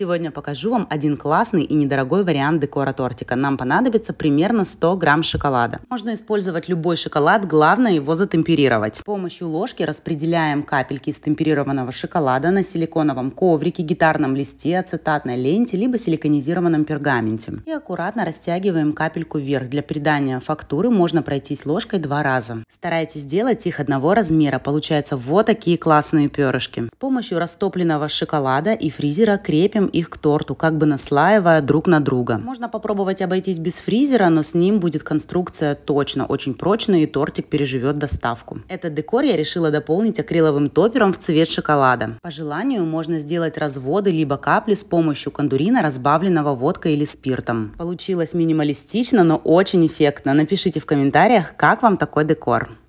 Сегодня покажу вам один классный и недорогой вариант декора тортика. Нам понадобится примерно 100 грамм шоколада. Можно использовать любой шоколад, главное его затемперировать. С помощью ложки распределяем капельки из темперированного шоколада на силиконовом коврике, гитарном листе, ацетатной ленте, либо силиконизированном пергаменте. И аккуратно растягиваем капельку вверх. Для придания фактуры можно пройтись ложкой два раза. Старайтесь делать их одного размера, получаются вот такие классные перышки. С помощью растопленного шоколада и фризера крепим их к торту, как бы наслаивая друг на друга. Можно попробовать обойтись без фризера, но с ним будет конструкция точно очень прочная и тортик переживет доставку. Этот декор я решила дополнить акриловым топером в цвет шоколада. По желанию можно сделать разводы либо капли с помощью кондурина, разбавленного водкой или спиртом. Получилось минималистично, но очень эффектно. Напишите в комментариях, как вам такой декор.